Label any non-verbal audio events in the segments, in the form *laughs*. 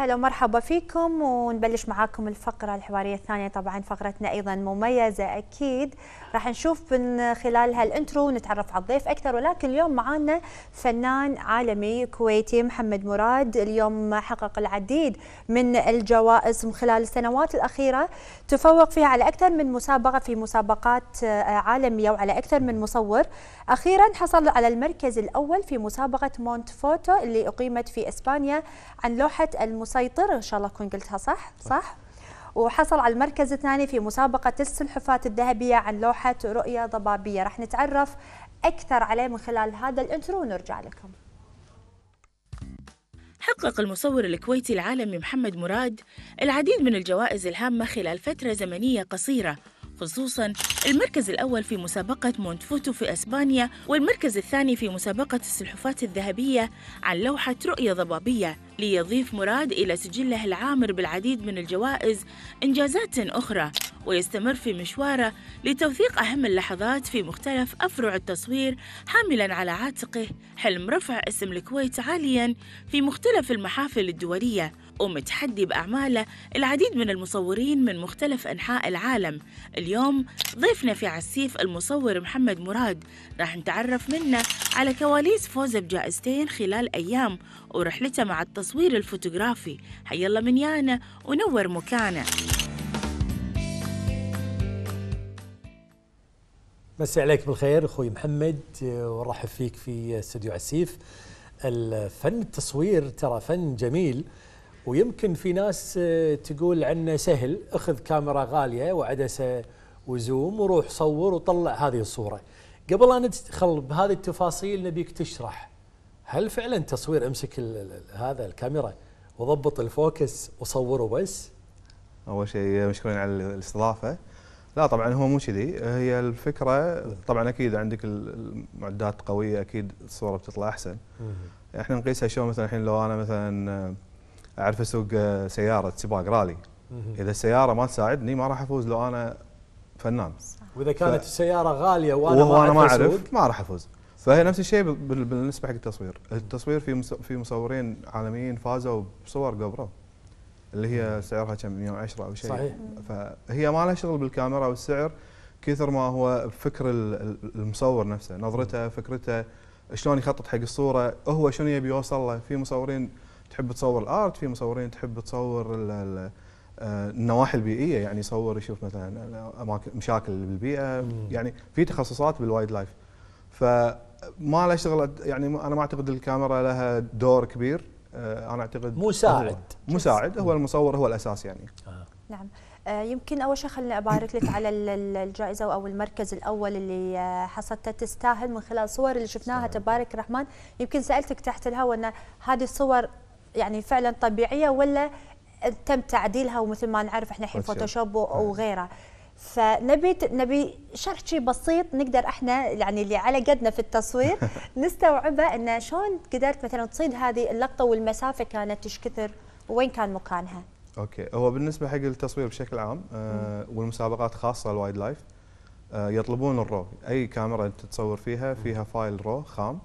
هلا ومرحبا فيكم ونبلش معاكم الفقرة الحوارية الثانية طبعا فقرتنا أيضا مميزة أكيد راح نشوف من خلال هالانترو ونتعرف على الضيف أكثر ولكن اليوم معانا فنان عالمي كويتي محمد مراد اليوم حقق العديد من الجوائز من خلال السنوات الأخيرة تفوق فيها على أكثر من مسابقة في مسابقات آه، عالمية وعلى أكثر من مصور أخيرا حصل على المركز الأول في مسابقة مونت فوتو اللي أقيمت في إسبانيا عن لوحة المسيطر إن شاء الله أكون قلتها صح صح وحصل على المركز الثاني في مسابقة السلحفاة الذهبية عن لوحة رؤية ضبابية راح نتعرف أكثر عليه من خلال هذا الانترو ونرجع لكم حقق المصور الكويتي العالمي محمد مراد العديد من الجوائز الهامة خلال فترة زمنية قصيرة خصوصا المركز الأول في مسابقة مونتفوتو في أسبانيا والمركز الثاني في مسابقة السلحفاة الذهبية عن لوحة رؤية ضبابية ليضيف مراد إلى سجله العامر بالعديد من الجوائز إنجازات أخرى ويستمر في مشواره لتوثيق أهم اللحظات في مختلف أفرع التصوير حاملا على عاتقه حلم رفع اسم الكويت عاليا في مختلف المحافل الدولية ومتحدي بأعماله العديد من المصورين من مختلف أنحاء العالم اليوم ضيفنا في عسيف المصور محمد مراد راح نتعرف منه على كواليس فوزه بجائزتين خلال أيام ورحلته مع التصوير الفوتوغرافي الله من يانا ونور مكانه مسي عليك بالخير اخوي محمد آه، ونرحب فيك في استديو عسيف الفن التصوير ترى فن جميل ويمكن في ناس آه، تقول عنه سهل اخذ كاميرا غاليه وعدسه وزوم وروح صور وطلع هذه الصوره قبل لا ندخل بهذه التفاصيل نبيك تشرح هل فعلا تصوير امسك هذا الكاميرا وضبط الفوكس وصوره بس اول شيء مشكورين على الاستضافه لا طبعا هو مو كذي هي الفكره طبعا اكيد عندك المعدات قويه اكيد الصوره بتطلع احسن احنا نقيسها شلون مثلا الحين لو انا مثلا آه، اعرف اسوق آه، سياره سباق رالي اذا السياره ما تساعدني ما راح افوز لو انا فنان واذا كانت ف... السياره غاليه وانا وأنا ما اعرف ما راح افوز فهي نفس الشيء بالنسبه حق التصوير التصوير في في مصورين عالميين فازوا بصور قبره اللي هي سعرها كم 110 او شيء صحيح فهي ما لها شغل بالكاميرا والسعر كثر ما هو بفكر المصور نفسه نظرته فكرته شلون يخطط حق الصوره هو شنو يبي يوصل له في مصورين تحب تصور الارت في مصورين تحب تصور الـ الـ آه، النواحي البيئيه يعني يصور يشوف مثلا اماكن مشاكل بالبيئه يعني في تخصصات بالوايد لايف فما له شغل يعني انا ما اعتقد الكاميرا لها دور كبير آه، انا اعتقد مساعد هو مساعد هو المصور هو الاساس يعني آه. نعم آه، يمكن اول شيء خليني ابارك لك *coughs* على الجائزه او المركز الاول اللي آه، حصلته تستاهل من خلال الصور اللي شفناها تبارك الرحمن يمكن سالتك تحت الهواء ان هذه الصور يعني فعلا طبيعيه ولا تم تعديلها ومثل ما نعرف احنا الحين فوتوشوب وغيره فنبي نبي شرح شيء بسيط نقدر احنا يعني اللي على قدنا في التصوير *laughs* نستوعبه انه شلون قدرت مثلا تصيد هذه اللقطه والمسافه كانت ايش كثر وين كان مكانها؟ اوكي هو بالنسبه حق التصوير بشكل عام آه والمسابقات خاصه الوايد لايف آه يطلبون الرو اي كاميرا انت تصور فيها فيها فايل رو خام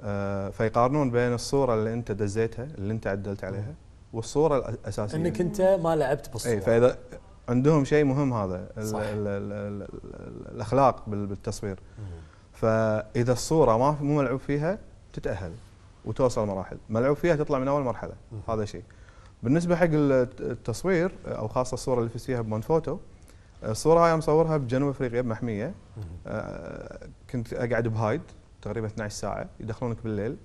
آه فيقارنون بين الصوره اللي انت دزيتها اللي انت عدلت عليها والصوره الاساسيه انك انت ما لعبت بالصوره اي فاذا عندهم شيء مهم هذا صح. الـ الـ الـ الاخلاق بالتصوير فاذا الصوره ما مو ملعوب فيها تتاهل وتوصل مراحل ملعوب فيها تطلع من اول مرحله هذا شيء بالنسبه حق التصوير او خاصه الصوره اللي فزت فيها بمون فوتو الصوره هاي مصورها بجنوب افريقيا بمحميه آه، كنت اقعد بهايد تقريبا 12 ساعه يدخلونك بالليل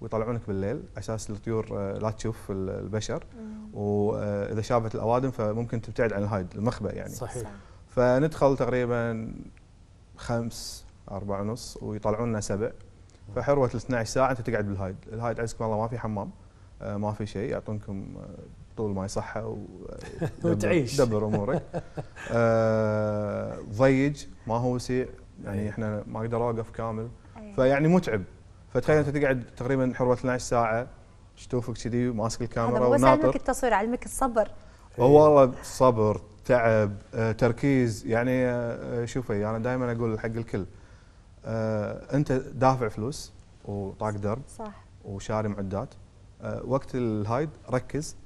ويطلعونك بالليل اساس الطيور آه، لا تشوف البشر واذا شافت الاوادم فممكن تبتعد عن الهايد المخبأ يعني صحيح فندخل تقريبا خمس أربعة ونص ويطلعون لنا سبع فحروة ال 12 ساعة أنت تقعد بالهايد الهايد عزكم الله ما في حمام آه، ما في شيء يعطونكم آه، طول ما يصحى *laughs* وتعيش دبر امورك *laughs* ضيج ما هو وسيع يعني احنا ما اقدر اوقف كامل فيعني متعب فتخيل انت تقعد تقريبا حرمه 12 ساعه شتوفك كذي ماسك الكاميرا وناطر هذا علمك التصوير علمك الصبر إيه. والله صبر تعب آه، تركيز يعني آه، آه، شوفي انا دائما اقول حق الكل انت دافع فلوس وطاق درب صح وشاري معدات وقت الهايد ركز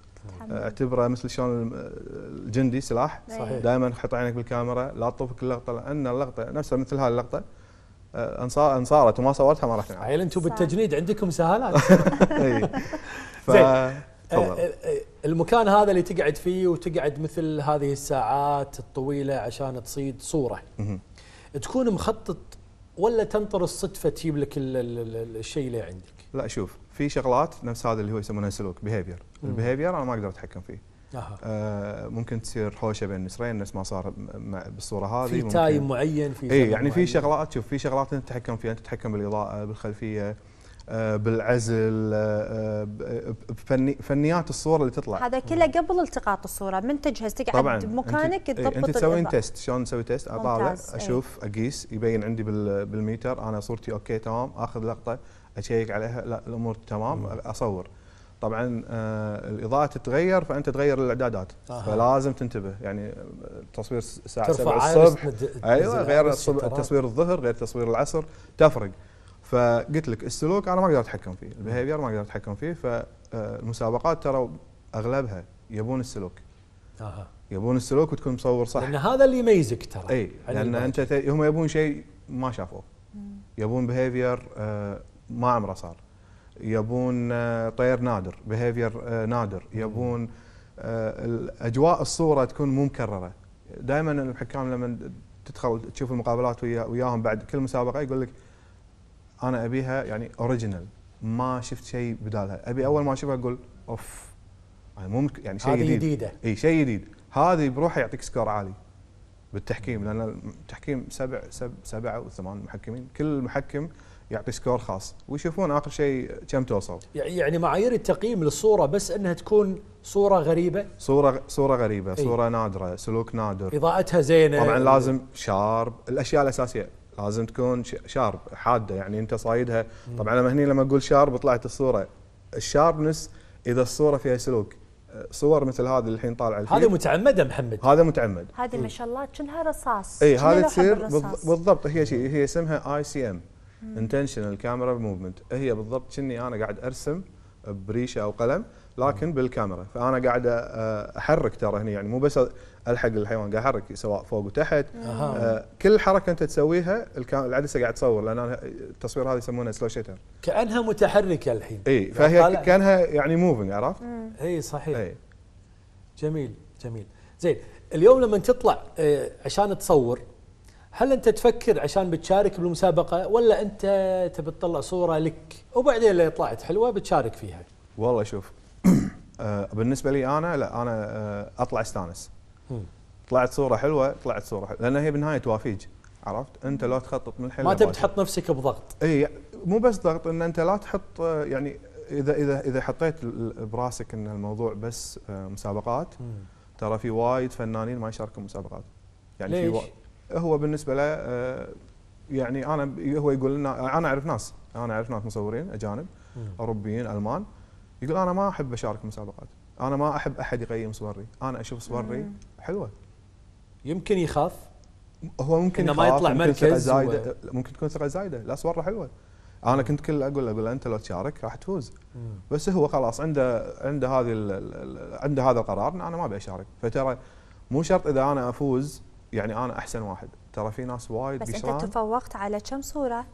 اعتبره مثل شلون الجندي سلاح صحيح أيوه. دائما حط عينك بالكاميرا لا تطوفك اللقطه لان اللقطه نفسها مثل هاي اللقطه آه، ان صارت وما صورتها ما راح تنعرض عيل انتم بالتجنيد عندكم سهالات *laughs* *laughs* ف... زين آه، آه، المكان هذا اللي تقعد فيه وتقعد مثل هذه الساعات الطويله عشان تصيد صوره تكون مخطط ولا تنطر الصدفه تجيب لك الشيء اللي عندك؟ لا شوف في شغلات نفس هذا اللي هو يسمونها سلوك بيهيفير، البيهيفير انا ما اقدر اتحكم فيه، آه ممكن تصير حوشه بين النسرين نفس ما صار بالصوره هذه في تايم معين في اي يعني في شغلات شوف في شغلات انت تتحكم فيها انت تتحكم بالاضاءه بالخلفيه آه بالعزل آه, آه، بفني فنيات الصوره اللي تطلع هذا كله قبل التقاط الصوره من تجهز تقعد بمكانك إيه، تضبط انت تسوين تيست شلون نسوي تيست اطالع إيه. اشوف ايه اقيس يبين عندي بالميتر انا صورتي اوكي تمام اخذ لقطه اشيك عليها لا الامور تمام اصور طبعا آه، الاضاءه تتغير فانت تغير الاعدادات آه. فلازم تنتبه يعني آه، تصوير الساعه 7 الصبح ايوه غير تصوير الظهر غير تصوير العصر تفرق فقلت لك السلوك انا ما اقدر اتحكم فيه البيهيفير ما اقدر اتحكم فيه فالمسابقات آه، ترى اغلبها يبون السلوك آه. يبون السلوك وتكون مصور صح لان هذا اللي يميزك ترى اي لان انت هم يبون شيء ما شافوه يبون بيهيفير ما عمره صار يبون آه، طير نادر بيهيفير آه، نادر يبون آه، اجواء الصوره تكون مو مكرره دائما الحكام لما تدخل تشوف المقابلات وياهم بعد كل مسابقه يقول لك انا ابيها يعني اوريجينال ما شفت شيء بدالها ابي اول ما اشوفها اقول اوف يعني مو يعني شيء جديد جديده اي شيء جديد هذه بروحه يعطيك سكور عالي بالتحكيم لان التحكيم سبع سبع, سبع او ثمان محكمين كل محكم يعطي سكور خاص ويشوفون اخر شيء كم توصل يعني-, يعني معايير التقييم للصوره بس انها تكون صوره غريبه صوره صوره غريبه أي. صوره نادره سلوك نادر اضاءتها زينه طبعا لازم شارب الاشياء الاساسيه لازم تكون شارب حاده يعني انت صايدها طبعا لما هني لما اقول شارب طلعت الصوره الشاربنس اذا الصوره فيها سلوك صور مثل هذه اللي الحين طالعه الفيديو هذه متعمده محمد هذا متعمد هذه ما شاء الله كأنها رصاص اي هذه تصير بالضبط هي شيء هي اسمها اي سي ام انتشنال كاميرا موفمنت هي بالضبط كني انا قاعد ارسم بريشه او قلم لكن بالكاميرا فانا قاعد احرك ترى هنا يعني مو بس الحق الحيوان قاعد احرك سواء فوق وتحت آه. كل حركه انت تسويها العدسه قاعد تصور لان التصوير هذا يسمونه سلو شيتر كانها متحركه الحين اي فهي كانها يعني موفنج عرفت؟ اي صحيح أي. جميل جميل زين اليوم لما تطلع عشان تصور هل انت تفكر عشان بتشارك بالمسابقه ولا انت تبي تطلع صوره لك وبعدين اللي طلعت حلوه بتشارك فيها؟ والله شوف *clears throat* آه، بالنسبه لي انا لا انا آه، اطلع استانس. طلعت صوره حلوه طلعت صوره حلوه لان هي بالنهايه توافيج عرفت؟ انت لا تخطط من الحين ما تبي تحط نفسك بضغط. اي مو بس ضغط ان انت لا تحط آه، يعني اذا اذا اذا حطيت براسك ان الموضوع بس مسابقات ترى في وايد فنانين ما يشاركون مسابقات. يعني ليش؟ في هو بالنسبه له آه، يعني انا هو يقول لنا انا اعرف ناس انا اعرف ناس مصورين اجانب اوروبيين المان يقول انا ما احب اشارك مسابقات انا ما احب احد يقيم صوري انا اشوف صوري حلوه يمكن يخاف هو ممكن انه ما يطلع ممكن مركز زايده و... ممكن تكون ثقه زايده لا صوره حلوه انا كنت كل اقول اقول انت لو تشارك راح تفوز بس هو خلاص عنده عنده هذه عنده هذا القرار انا ما ابي اشارك فترى مو شرط اذا انا افوز يعني انا احسن واحد ترى في ناس وايد بس انت تفوقت على كم صوره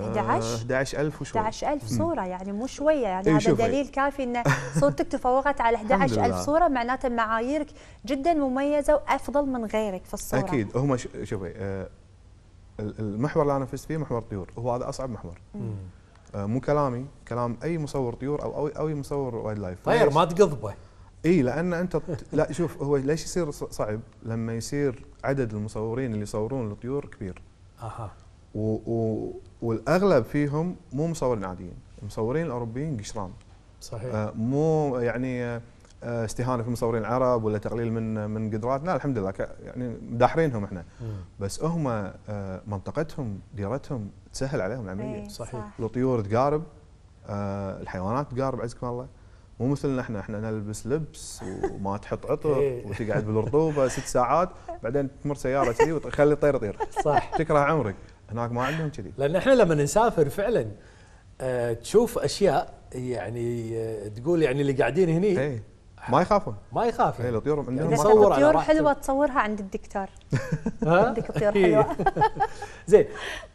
11 آه، 11000 وشوي 11000 صوره يعني مو شويه يعني هذا دليل كافي ان صورتك تفوقت على 11000 صوره معناته معاييرك جدا مميزه وافضل من غيرك في الصوره اكيد هم شوفي آه، المحور اللي انا فزت فيه محور طيور هو هذا اصعب محور آه، مو كلامي كلام اي مصور طيور او او, أو اي مصور وايلد لايف طير ما تقضبه اي لان انت لا شوف هو ليش يصير صعب لما يصير عدد المصورين اللي يصورون الطيور كبير اها و و والاغلب فيهم مو مصورين عاديين مصورين الاوروبيين قشران صحيح آه مو يعني آه استهانه في المصورين العرب ولا تقليل من من قدراتنا الحمد لله يعني مدحرينهم احنا مم. بس هم آه منطقتهم ديرتهم تسهل عليهم العمليه إيه، صحيح الطيور تقارب آه الحيوانات تقارب عزكم الله مو مثلنا احنا احنا نلبس لبس وما تحط عطر إيه. وتقعد بالرطوبه ست ساعات بعدين تمر سياره كذي وتخلي الطير يطير صح تكره عمرك هناك ما عندهم كذي لان احنا لما نسافر فعلا اه تشوف اشياء يعني اه تقول يعني اللي قاعدين هني ايه ما يخافون ما يخافون اي الطيور عندهم يعني تصور طيور حلوه تصورها عند الدكتور *laughs* عندك طيور إيه. حلوه *laughs* زين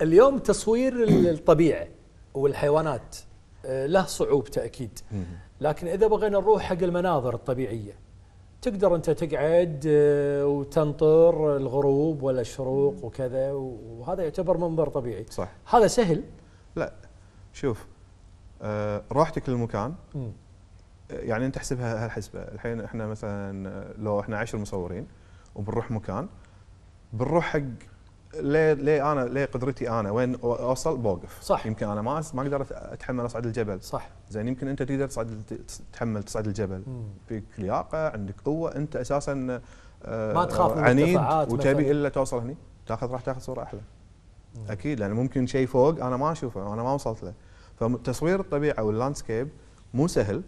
اليوم تصوير الطبيعه والحيوانات آه، له صعوبته اكيد لكن اذا بغينا نروح حق المناظر الطبيعيه تقدر انت تقعد آه، وتنطر الغروب ولا الشروق وكذا وهذا يعتبر منظر طبيعي صح هذا سهل لا شوف آه راحتك للمكان م. يعني انت احسبها هالحسبه الحين احنا مثلا آه، لو احنا عشر مصورين وبنروح مكان بنروح حق ليه ليه انا ليه قدرتي انا وين اوصل بوقف صح يمكن انا ما ما اقدر اتحمل اصعد الجبل صح زين يمكن انت تقدر تصعد تتحمل تصعد الجبل مم. فيك لياقه عندك قوه انت اساسا آه، ما تخاف من عنيد وتبي الا توصل هني تاخذ راح تاخذ صوره احلى مم. اكيد لان ممكن شيء فوق انا ما اشوفه انا ما وصلت له فتصوير الطبيعه واللاندسكيب مو سهل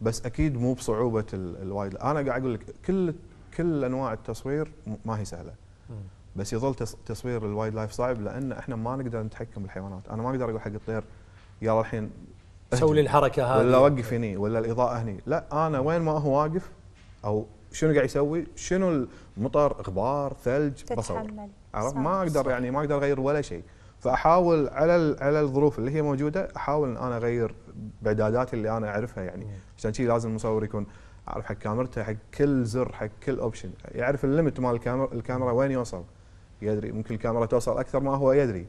بس اكيد مو بصعوبه الوايد انا قاعد اقول لك كل كل انواع التصوير ما هي سهله بس يظل تصوير الوايلد لايف صعب لان احنا ما نقدر نتحكم بالحيوانات انا ما اقدر اقول حق الطير يلا الحين سوي لي الحركه هذه ولا وقف هني ولا الاضاءه هني لا انا وين ما هو واقف او شنو قاعد يسوي شنو المطر غبار ثلج بصور عرفت ما اقدر يعني ما اقدر اغير ولا شيء فاحاول على على الظروف اللي هي موجوده احاول ان انا اغير باعداداتي اللي انا اعرفها يعني عشان كذي لازم المصور يكون عارف حق كاميرته حق كل زر حق كل اوبشن يعرف الليمت مال الكاميرا الكاميرا وين يوصل يدري ممكن الكاميرا توصل اكثر ما هو يدري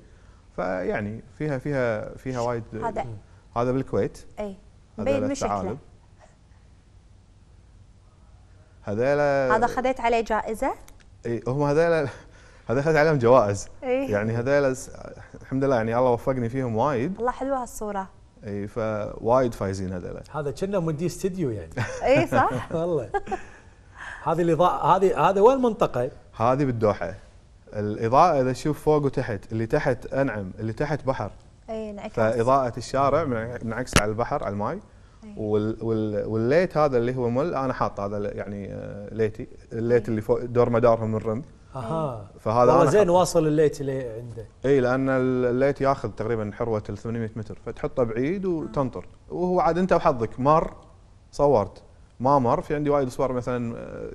فيعني فيها فيها فيها وايد هذا هذا بالكويت اي بين مشكله هذيلا هذا خذيت عليه جائزه؟ اي هم هذيلا هذا اخذت عليهم جوائز إيه؟ يعني هذول الحمد لله يعني الله وفقني فيهم وايد الله حلوه هالصوره اي فوايد فايزين هذول هذا كنا مدي استديو يعني اي صح *laughs* والله هذه الاضاءه هذه هذا وين المنطقه؟ هذه بالدوحه الاضاءه اذا تشوف فوق وتحت اللي تحت انعم اللي تحت بحر اي انعكس فاضاءه الشارع منعكسه على البحر على الماي إيه. وال والليت هذا اللي هو مل انا حاط هذا يعني آه، ليتي الليت إيه. اللي فوق دور مدارهم الرمل اها إيه. فهذا والله زين واصل الليت اللي عنده اي لان الليت ياخذ تقريبا حروه 800 متر فتحطه بعيد وتنطر وهو عاد انت وحظك مر صورت ما مر في عندي وايد صور مثلا آه،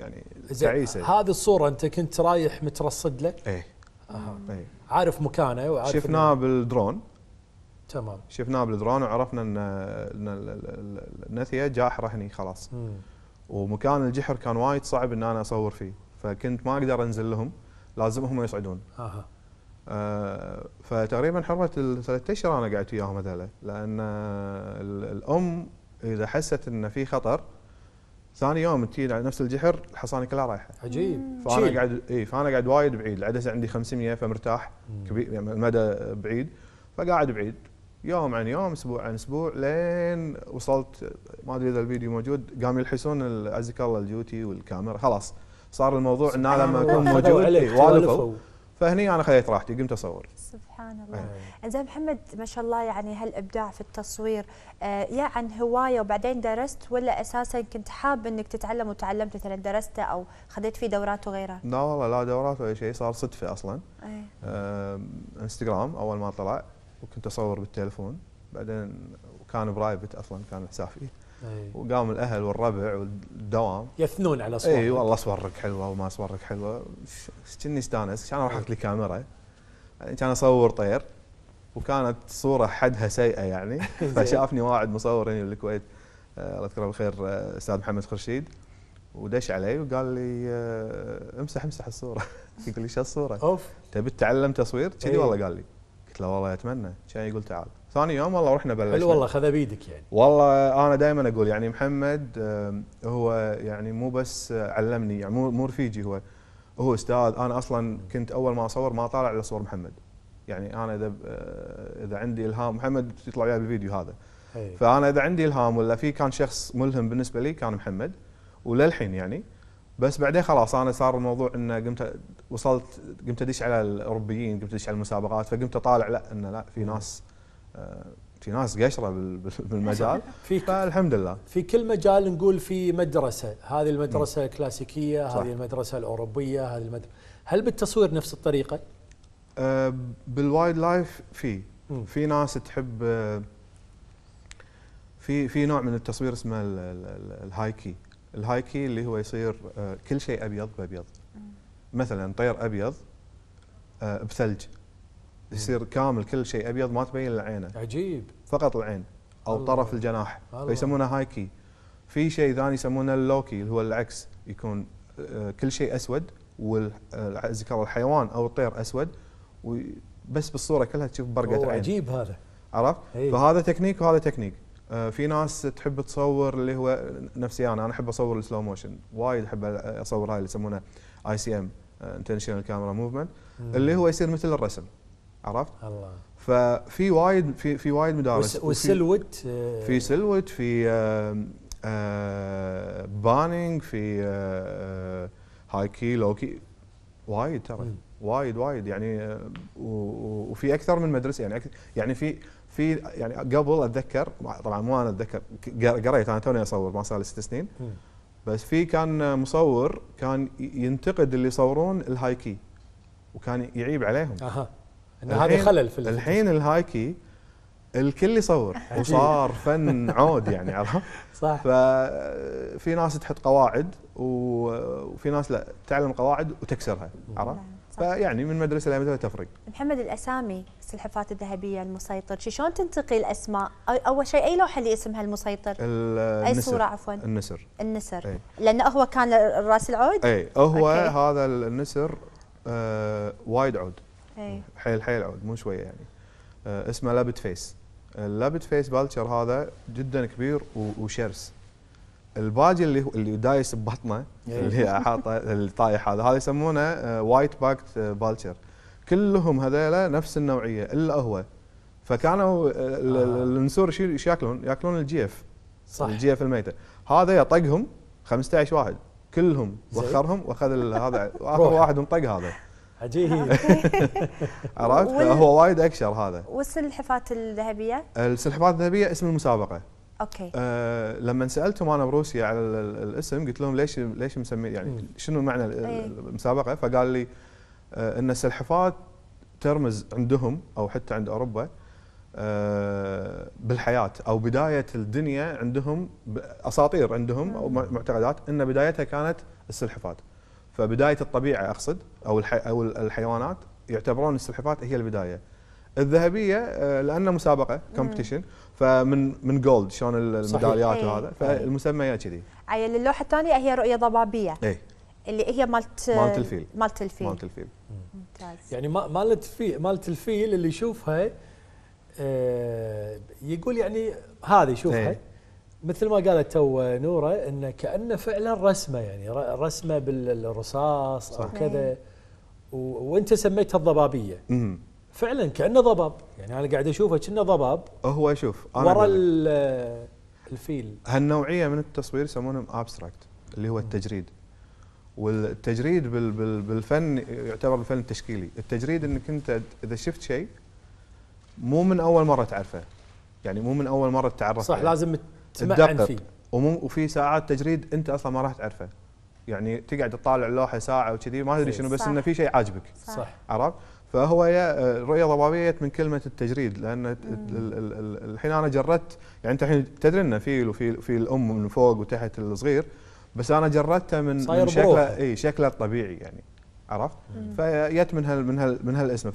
يعني تعيسه هذه الصوره انت كنت رايح مترصد له؟ ايه اها ايه عارف مكانه وعارف شفناه بالدرون تمام شفناه بالدرون وعرفنا ان النثيه جاحره هني خلاص مم. ومكان الجحر كان وايد صعب ان انا اصور فيه فكنت ما اقدر انزل لهم لازم هم يصعدون اها آه فتقريبا حرمه الثلاث اشهر انا قعدت وياهم هذول لان الام اذا حست ان في خطر ثاني يوم تجي على نفس الجحر الحصانه كلها رايحه عجيب فانا قاعد اي فانا قاعد وايد بعيد العدسه عندي 500 فمرتاح كبير يعني المدى بعيد فقاعد بعيد يوم عن يوم اسبوع عن اسبوع لين وصلت ما ادري اذا الفيديو موجود قام يلحسون عزك الله الجوتي والكاميرا خلاص صار الموضوع ان انا لما اكون موجود والفوا فهني انا خذيت راحتي قمت اصور سبحان الله آه. زين محمد ما شاء الله يعني هالابداع في التصوير آه، يا عن هوايه وبعدين درست ولا اساسا كنت حاب انك تتعلم وتعلمت مثلا درسته او خذيت فيه دورات وغيره لا والله لا دورات ولا شيء صار صدفه اصلا أه انستغرام اول ما طلع وكنت اصور بالتليفون بعدين كان برايفت اصلا كان حسابي أي. وقام الاهل والربع والدوام يثنون على صورك اي والله صورك حلوه وما صورك حلوه كني استانس عشان اروح احط لي كاميرا يعني كان اصور طير وكانت صوره حدها سيئه يعني *laughs* فشافني واحد مصور هنا بالكويت آه، الله يذكره بالخير آه، استاذ محمد خرشيد ودش علي وقال لي آه، امسح امسح الصوره يقول *laughs* لي شو الصوره؟ اوف تبي تتعلم تصوير؟ كذي إيه. والله قال لي قلت له والله اتمنى كان يقول تعال ثاني يوم والله رحنا بلشنا حلو والله خذ بيدك يعني والله انا دائما اقول يعني محمد هو يعني مو بس علمني يعني مو مو رفيجي هو هو استاذ انا اصلا كنت اول ما اصور ما طالع الا صور محمد يعني انا اذا اذا عندي الهام محمد يطلع وياي بالفيديو هذا إيه. فانا اذا عندي الهام ولا في كان شخص ملهم بالنسبه لي كان محمد وللحين يعني بس بعدين خلاص انا صار الموضوع انه قمت وصلت قمت ادش على الاوروبيين قمت ادش على المسابقات فقمت اطالع لا انه لا في إيه. ناس آه، في ناس قشره بالمجال *laughs* في فالحمد لله في كل مجال نقول في مدرسه هذه المدرسه م. الكلاسيكيه صح. هذه المدرسه الاوروبيه هذه المدرسة هل بالتصوير نفس الطريقه أه بالوايلد لايف في في ناس تحب أه، في في نوع من التصوير اسمه الهايكي الهايكي اللي هو يصير أه، كل شيء ابيض بابيض مثلا طير ابيض أه، بثلج يصير إيه. كامل كل شيء ابيض ما تبين الا عينه عجيب فقط العين او الله. طرف الجناح فيسمونه هايكي في شيء ثاني يسمونه اللوكي اللي هو العكس يكون آه، كل شيء اسود والذكر آه، الحيوان او الطير اسود وبس بالصوره كلها تشوف برقه عين عجيب هذا عرفت إيه. فهذا تكنيك وهذا تكنيك آه، في ناس تحب تصور اللي هو نفسي انا انا احب اصور السلو موشن وايد احب اصور هاي اللي يسمونه اي سي ام انتشنال كاميرا موفمنت اللي هو يصير مثل الرسم عرفت؟ الله ففي وايد في في وايد مدارس وسلوت آه، في سلوت في آه، بانينج في هايكي آه، لوكي وايد ترى وايد وايد يعني وفي اكثر من مدرسه يعني يعني في في يعني قبل اتذكر طبعا مو انا اتذكر قريت انا توني اصور ما صار لي ست سنين بس في كان مصور كان ينتقد اللي يصورون الهايكي وكان يعيب عليهم أه. ان هذا خلل في الحين الهايكي الكل يصور وصار فن عود يعني عرفت؟ *laughs* صح ففي ناس تحط قواعد وفي ناس لا تعلم قواعد وتكسرها عرفت؟ نعم، فيعني من مدرسه لمدرسه تفرق محمد الاسامي السلحفاه الذهبيه المسيطر شلون تنتقي الاسماء اول شيء اي لوحه اللي اسمها المسيطر اي صوره عفوا النسر النسر لان لانه هو كان راس العود اي هو أوكي. هذا النسر آه وايد عود ايه حيل حيل عود مو شويه يعني آه، اسمه لابت فيس اللابت فيس بالتشر هذا جدا كبير وشرس الباجي اللي اللي دايس ببطنه إيه. اللي حاطه اللي طايح هذا هذا يسمونه وايت باكت بالتشر كلهم هذيلا نفس النوعيه الا هو فكانوا آه. النسور آه. ايش ياكلون؟ ياكلون الجيف صح الجيف الميته هذا يطقهم 15 واحد كلهم وخرهم واخذ هذا *laughs* اخر واحد انطق هذا عجيب آه. *laughs* عرفت هو وايد اكشر هذا والسلحفات الذهبيه السلحفات الذهبيه اسم المسابقه اوكي آه لما سالتهم انا بروسيا على الاسم قلت لهم ليش ليش مسمي يعني شنو معنى إيه. المسابقه فقال لي آه، ان السلحفات ترمز عندهم او حتى عند اوروبا آه بالحياه او بدايه الدنيا عندهم اساطير عندهم او معتقدات ان بدايتها كانت السلحفات فبدايه الطبيعه اقصد او او الحيوانات يعتبرون السلحفاه هي البدايه الذهبيه آه، لانها مسابقه كومبتيشن فمن من جولد شلون الميداليات إيه. وهذا وهذا فالمسميات كذي عيل اللوحه الثانيه هي رؤيه ضبابيه اي اللي هي مالت آه، مالت الفيل مالت الفيل مالت الفيل ممتاز يعني مالت الفيل مالت الفيل اللي يشوفها آه، يقول يعني هذه شوفها إيه. مثل ما قالت تو نوره انه كانه فعلا رسمه يعني رسمه بالرصاص صح. او كذا وانت سميتها الضبابيه مم. فعلا كانه ضباب يعني انا قاعد اشوفه كانه ضباب هو شوف ورا الفيل هالنوعيه من التصوير يسمونهم ابستراكت اللي هو التجريد والتجريد بال بال بالفن يعتبر الفن التشكيلي التجريد انك انت اذا شفت شيء مو من اول مره تعرفه يعني مو من اول مره تتعرف صح لازم لازم تدقق فيه وفي ساعات تجريد انت اصلا ما راح تعرفه يعني تقعد تطالع اللوحه ساعه وكذي ما تدري شنو بس انه في شيء عاجبك صح, عرفت؟ فهو رؤيه ضبابيه من كلمه التجريد لان الحين انا جردت يعني انت الحين تدري انه فيل وفي في الام من فوق وتحت الصغير بس انا جردته من, من شكله اي شكله الطبيعي يعني عرفت؟ فجت من هال من هال من هالاسم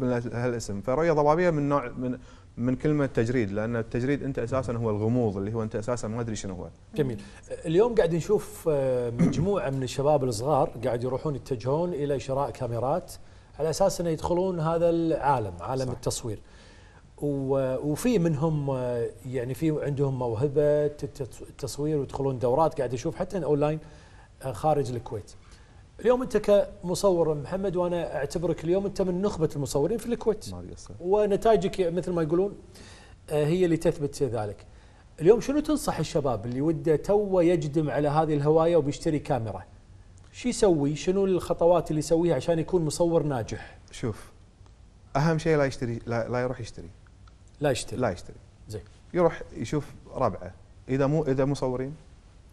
من هالاسم فرؤيه ضبابيه من نوع من من كلمه تجريد لان التجريد انت اساسا هو الغموض اللي هو انت اساسا ما ادري شنو هو. جميل. اليوم قاعد نشوف آه، مجموعه من الشباب الصغار قاعد يروحون يتجهون الى شراء كاميرات على اساس انه يدخلون هذا العالم، عالم صح. التصوير. وفي منهم آه، يعني في عندهم موهبه التصوير ويدخلون دورات قاعد اشوف حتى اونلاين آه، خارج الكويت. اليوم انت كمصور محمد وانا اعتبرك اليوم انت من نخبه المصورين في الكويت ونتائجك مثل ما يقولون آه، هي اللي تثبت ذلك اليوم شنو تنصح الشباب اللي وده تو يجدم على هذه الهوايه وبيشتري كاميرا شو يسوي شنو الخطوات اللي يسويها عشان يكون مصور ناجح شوف اهم شيء لا يشتري لا, لا يروح يشتري لا يشتري لا يشتري زين يروح يشوف ربعه اذا مو اذا مصورين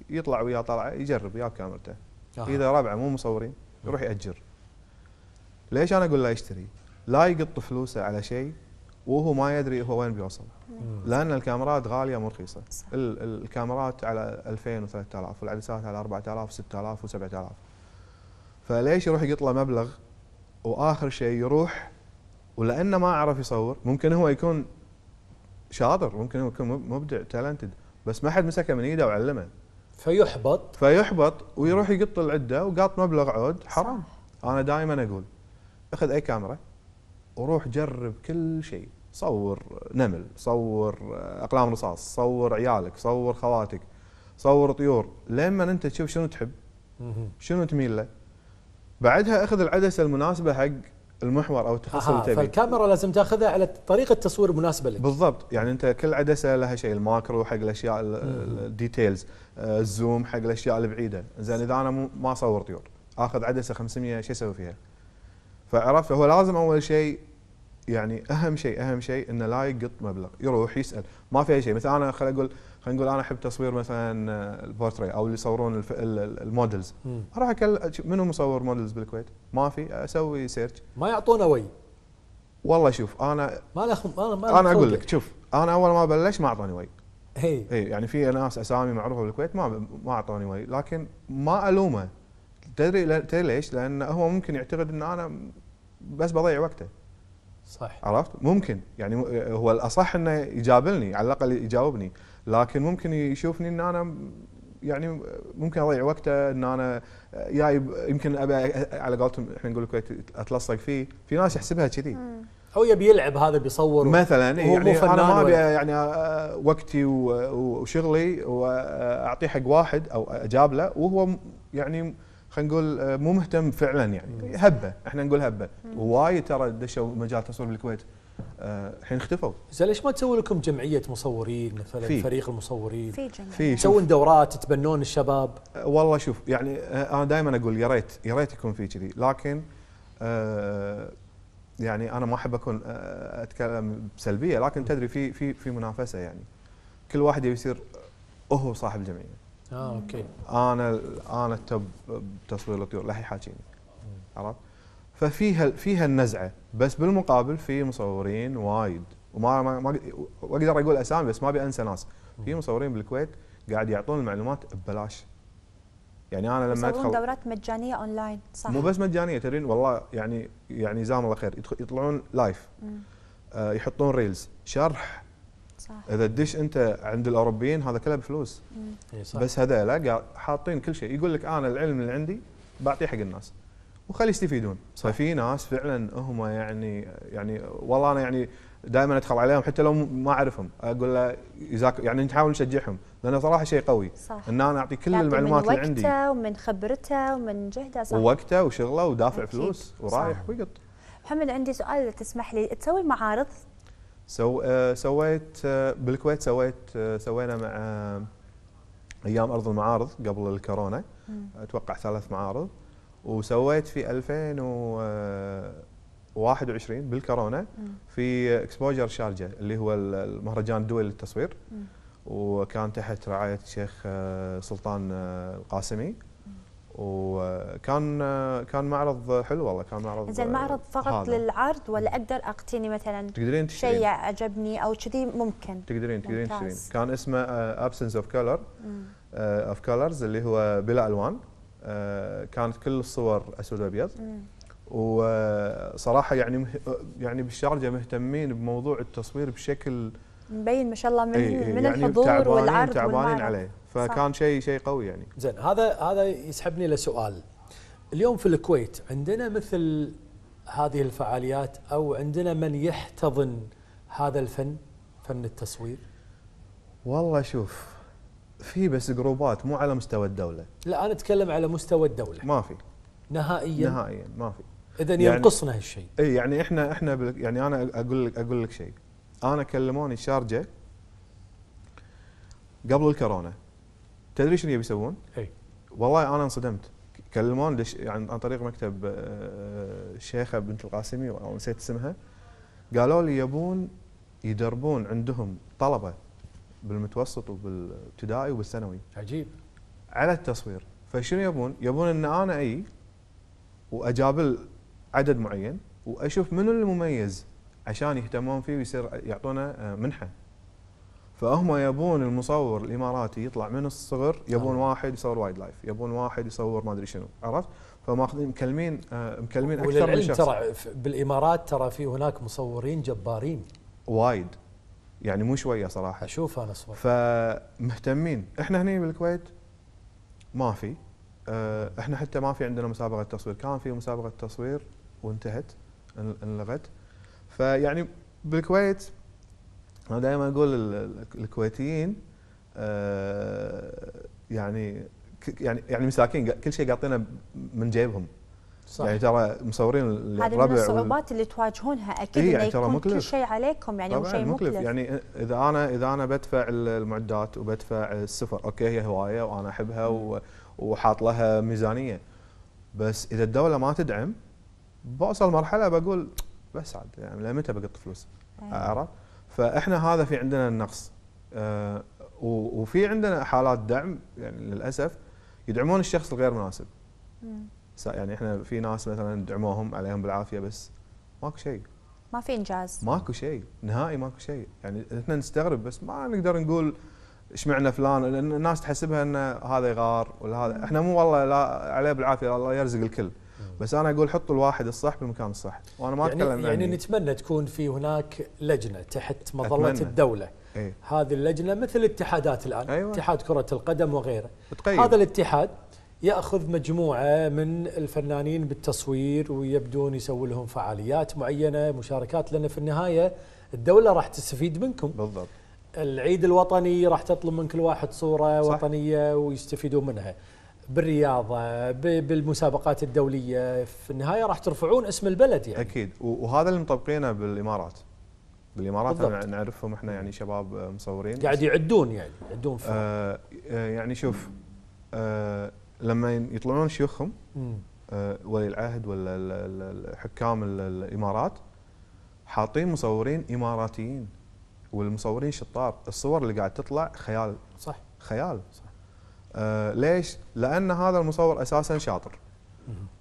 يطلع وياه طلعه يجرب وياه كاميرته اذا ربعه مو مصورين يروح ياجر ليش انا اقول لا يشتري لا يقط فلوسه على شيء وهو ما يدري هو وين بيوصل لان الكاميرات غاليه مو رخيصه الكاميرات على 2000 و3000 والعدسات على 4000 و6000 و7000 فليش يروح يقط له مبلغ واخر شيء يروح ولانه ما عرف يصور ممكن هو يكون شاطر ممكن هو يكون مبدع تالنتد بس ما حد مسكه من ايده وعلمه فيحبط فيحبط ويروح يقط العده وقاط مبلغ عود حرام صح. انا دائما اقول اخذ اي كاميرا وروح جرب كل شيء صور نمل صور آه، اقلام رصاص صور عيالك صور خواتك صور طيور لما انت تشوف شنو تحب شنو تميل له بعدها اخذ العدسه المناسبه حق المحور او التخصص اللي تبيه فالكاميرا لازم تاخذها على طريقه تصوير مناسبه لك بالضبط يعني انت كل عدسه لها شيء الماكرو حق الاشياء الديتيلز آه، الزوم حق الاشياء البعيده زين اذا انا ما اصور طيور اخذ عدسه 500 شو اسوي فيها؟ فعرفت هو لازم اول شيء يعني اهم شيء اهم شيء انه لا يقط مبلغ يروح يسال ما في اي شيء مثلا انا خل اقول خلينا نقول انا احب تصوير مثلا البورتري او اللي يصورون المودلز اروح اكلم منو مصور مودلز بالكويت؟ ما في اسوي سيرش ما يعطونا وي والله شوف انا ما له انا ما انا اقول لك شوف انا اول ما بلش ما اعطوني وي اي يعني في ناس اسامي معروفه بالكويت ما ما اعطوني وي لكن ما الومه تدري تدري ليش؟ لان هو ممكن يعتقد ان انا بس بضيع وقته صح عرفت ممكن يعني هو الاصح انه يجابلني على الاقل يجاوبني لكن ممكن يشوفني ان انا يعني ممكن اضيع وقته ان انا جاي يمكن ابي على قولتهم احنا نقول الكويت اتلصق فيه في ناس يحسبها كذي او يبي يلعب هذا بيصور مثلا يعني انا ما ابي يعني وقتي وشغلي واعطيه حق واحد او اجابله وهو يعني خلينا نقول آه، مو مهتم فعلا يعني هبه احنا نقول هبه وايد ترى دشوا مجال تصوير بالكويت آه، الحين اختفوا زين ليش ما تسوي لكم جمعيه مصورين مثلا في. فريق المصورين في جمعيه تسوون دورات تتبنون الشباب آه، والله شوف يعني انا دائما اقول يا ريت يا ريت يكون في كذي لكن يعني انا ما احب اكون اتكلم بسلبيه لكن تدري في في في منافسه يعني كل واحد يبي يصير هو صاحب الجمعيه اه اوكي انا انا التوب بتصوير الطيور لا يحاكيني عرفت؟ ففيها فيها النزعه بس بالمقابل في مصورين وايد وما ما, ما اقدر اقول اسامي بس ما ابي انسى ناس في مصورين بالكويت قاعد يعطون المعلومات ببلاش يعني انا لما ادخل دورات مجانيه اونلاين صح مو بس مجانيه تدرين والله يعني يعني جزاهم الله خير يطلعون لايف آه يحطون ريلز شرح صح. اذا تدش انت عند الاوروبيين هذا كله بفلوس صح. بس هذا لا حاطين كل شيء يقول لك انا العلم اللي عندي بعطيه حق الناس وخلي يستفيدون ففي ناس فعلا هم يعني يعني والله انا يعني دائما ادخل عليهم حتى لو ما اعرفهم اقول له يزاك يعني نحاول نشجعهم لان صراحه شيء قوي صح. ان انا اعطي كل المعلومات اللي عندي من وقته ومن خبرته ومن جهده صح ووقته وشغله ودافع أكيد. فلوس ورايح ويقط محمد عندي سؤال اذا تسمح لي تسوي معارض سو آه، سويت آه، بالكويت سويت آه، سوينا مع ايام ارض المعارض قبل الكورونا اتوقع ثلاث معارض وسويت في 2021 بالكورونا في اكسبوجر شارجه اللي هو المهرجان الدولي للتصوير وكان تحت رعايه الشيخ سلطان القاسمي وكان كان معرض حلو والله كان معرض زين المعرض فقط هذا. للعرض ولا اقدر اقتني مثلا تقدرين تشترين شيء عجبني او كذي ممكن تقدرين تقدرين تشترين كان اسمه ابسنس اوف كلر اوف كلرز اللي هو بلا الوان آه، كانت كل الصور اسود وابيض وصراحه آه، يعني آه، يعني بالشارجه مهتمين بموضوع التصوير بشكل مبين ما شاء الله من ايه, إيه، من يعني الحضور والعرض تعبانين عليه فكان شيء شيء قوي يعني زين هذا هذا يسحبني لسؤال اليوم في الكويت عندنا مثل هذه الفعاليات او عندنا من يحتضن هذا الفن فن التصوير والله شوف في بس جروبات مو على مستوى الدوله لا انا اتكلم على مستوى الدوله ما في نهائيا نهائيا ما في اذا يعني ينقصنا هالشيء اي يعني احنا احنا يعني انا اقول لك اقول لك شيء انا كلموني شارجه قبل الكورونا تدري شنو يبي يسوون؟ اي والله انا انصدمت كلمون لش يعني عن طريق مكتب الشيخه آه، بنت القاسمي نسيت اسمها قالوا لي يبون يدربون عندهم طلبه بالمتوسط وبالابتدائي وبالثانوي عجيب على التصوير فشنو يبون؟ يبون ان انا اي واجابل عدد معين واشوف منو المميز عشان يهتمون فيه ويصير يعطونا آه، منحه فهم يبون المصور الاماراتي يطلع من الصغر يبون آه. واحد يصور وايد لايف يبون واحد يصور ما ادري شنو عرفت فماخذين مكلمين آه، مكلمين اكثر من شخص ترى بالامارات ترى في هناك مصورين جبارين وايد يعني مو شويه صراحه اشوف انا صور فمهتمين احنا هنا بالكويت ما في آه، احنا حتى ما في عندنا مسابقه تصوير كان في مسابقه تصوير وانتهت انلغت فيعني بالكويت انا دائما اقول الكويتيين آه، يعني يعني يعني مساكين كل شيء قاطينه من جيبهم صح. يعني ترى مصورين الربع هذه من الصعوبات وال... اللي تواجهونها اكيد إيه يعني ترى كل شيء عليكم يعني شيء مكلف. مكلف يعني اذا انا اذا انا بدفع المعدات وبدفع السفر اوكي هي هوايه وانا احبها و... وحاط لها ميزانيه بس اذا الدوله ما تدعم بوصل مرحله بقول بس عاد يعني لمتى بقط فلوس أيوة. عرفت فاحنا هذا في عندنا النقص آه وفي عندنا حالات دعم يعني للاسف يدعمون الشخص الغير مناسب يعني احنا في ناس مثلا دعموهم عليهم بالعافيه بس ماكو شيء ما في انجاز ماكو شيء نهائي ماكو شيء يعني احنا نستغرب بس ما نقدر نقول اشمعنا فلان لان الناس تحسبها ان هذا يغار ولا هذا احنا مو والله لا عليه بالعافيه الله يرزق الكل بس انا اقول حطوا الواحد الصح بالمكان الصح وانا ما يعني اتكلم يعني, يعني نتمنى تكون في هناك لجنه تحت مظله أتمنى. الدوله أيه. هذه اللجنه مثل الاتحادات الان أيوة. اتحاد كره القدم وغيره بتقيم. هذا الاتحاد ياخذ مجموعه من الفنانين بالتصوير ويبدون يسوي لهم فعاليات معينه مشاركات لان في النهايه الدوله راح تستفيد منكم بالضبط العيد الوطني راح تطلب من كل واحد صوره صح. وطنيه ويستفيدون منها بالرياضه بالمسابقات الدوليه في النهايه راح ترفعون اسم البلد يعني اكيد وهذا اللي مطبقينه بالامارات بالامارات بالضبط. نعرفهم احنا يعني شباب مصورين قاعد يعدون يعني يعدون آه،, آه يعني شوف آه لما يطلعون شيوخهم آه ولي العهد ولا حكام الامارات حاطين مصورين اماراتيين والمصورين شطار الصور اللي قاعد تطلع خيال صح خيال صح آه ليش؟ لان هذا المصور اساسا شاطر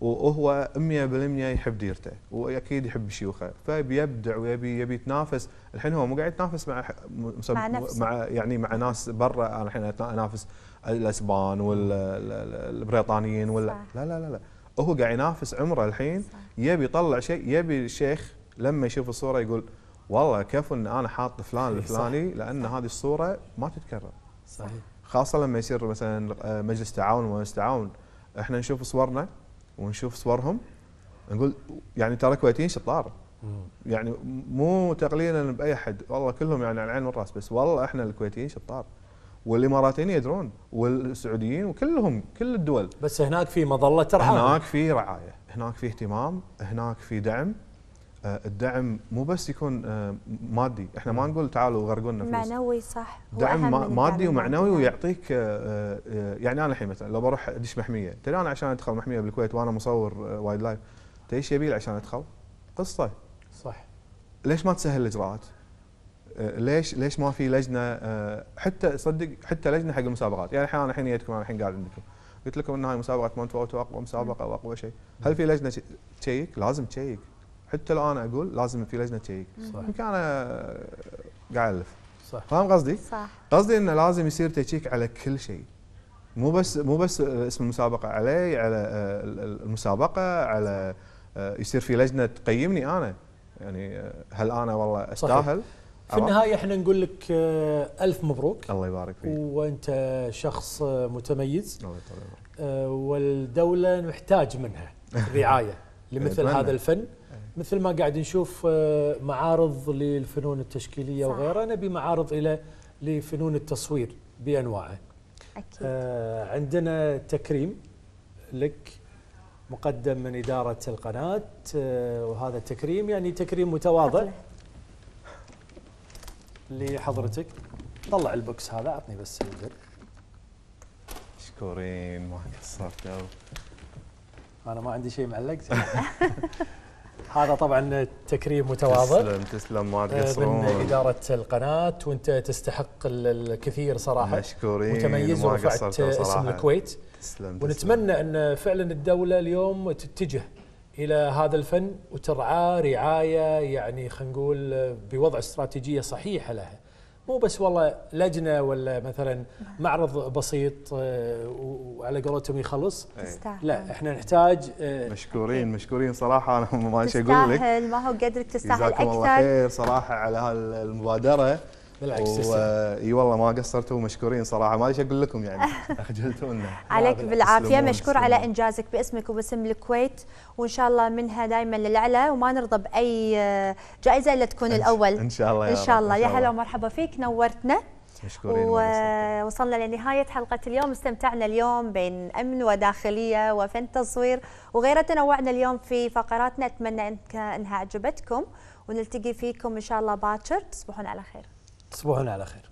وهو 100% يحب ديرته واكيد يحب شيوخه فبيبدع ويبي يبي يتنافس الحين هو مو قاعد يتنافس مع مع, نفسه. مع يعني مع ناس برا انا الحين انافس الاسبان والبريطانيين ولا صح. لا لا لا لا هو قاعد ينافس عمره الحين صح. يبي يطلع شيء يبي الشيخ لما يشوف الصوره يقول والله كفو ان انا حاط فلان الفلاني لان هذه الصوره ما تتكرر صحيح خاصه لما يصير مثلا آه، مجلس تعاون ومجلس تعاون احنا نشوف صورنا ونشوف صورهم نقول يعني ترى الكويتيين شطار يعني مو تقليلا باي احد والله كلهم يعني على العين والراس بس والله احنا الكويتيين شطار والاماراتيين يدرون والسعوديين وكلهم كل الدول بس هناك في مظله رعايه هناك في رعايه هناك في اهتمام هناك في دعم آه، الدعم مو بس يكون آه، مادي احنا ما نقول تعالوا غرقونا فلوس معنوي صح دعم مادي ومعنوي ويعطيك آه، يعني انا الحين مثلا لو بروح ادش محميه ترى انا عشان ادخل محميه بالكويت وانا مصور وايد لايف ترى ايش يبي عشان ادخل؟ قصه صح ليش ما تسهل الاجراءات؟ ليش ليش ما في لجنه حتى صدق حتى لجنه حق المسابقات يعني الحين انا الحين جيتكم الحين قاعد عندكم قلت لكم ان هاي مسابقه مونت اوتو اقوى مسابقه واقوى شيء هل في لجنه تشيك؟ لازم تشيك حتى الان اقول لازم في لجنه تشيك صح يمكن انا قاعد الف صح فاهم قصدي؟ صح قصدي انه لازم يصير تشيك على كل شيء مو بس مو بس اسم المسابقه علي على آه، المسابقه على آه، يصير في لجنه تقيمني انا يعني آه، هل انا والله استاهل؟ في النهايه احنا نقول لك الف مبروك الله يبارك فيك وانت شخص متميز الله يطول عمرك والدوله محتاج منها *laughs* رعايه لمثل هذا الفن إيه. مثل ما قاعد نشوف آه، معارض للفنون التشكيليه صح. وغيرها نبي معارض الى لفنون التصوير بانواعه أكيد. آه عندنا تكريم لك مقدم من إدارة القناة آه وهذا التكريم يعني تكريم متواضع لحضرتك طلع البوكس هذا أعطني بس الزر مشكورين ما قصرتوا انا ما عندي شيء معلق *laughs* هذا طبعا تكريم متواضع تسلم تسلم ما تقصرون آه، من اداره القناه وانت تستحق الكثير صراحه مشكورين متميز ورفعت اسم الكويت تسلم ونتمنى ان فعلا الدوله اليوم تتجه الى هذا الفن وترعاه رعايه يعني خلينا نقول بوضع استراتيجيه صحيحه لها مو بس والله لجنه ولا مثلا معرض بسيط آه، وعلى قولتهم يخلص إيه. لا احنا نحتاج آه، مشكورين مشكورين صراحه انا ما اقول لك تستاهل ما هو قدرك تستاهل اكثر الله خير صراحه على هالمبادره بالعكس و... اي والله ما قصرتوا ومشكورين صراحه ما ايش اقول لكم يعني *laughs* اخجلتونا عليك بالعافيه مشكور على انجازك باسمك وباسم الكويت وان شاء الله منها دائما للعلى وما نرضى باي آه، جائزه الا تكون الاول ان شاء الله يا ان شاء الله يا هلا ومرحبا فيك نورتنا مشكورين ووصلنا لنهاية حلقة اليوم استمتعنا اليوم بين أمن وداخلية وفن تصوير وغيره تنوعنا اليوم في فقراتنا أتمنى أنها عجبتكم ونلتقي فيكم إن شاء الله باكر تصبحون على خير تصبحون على خير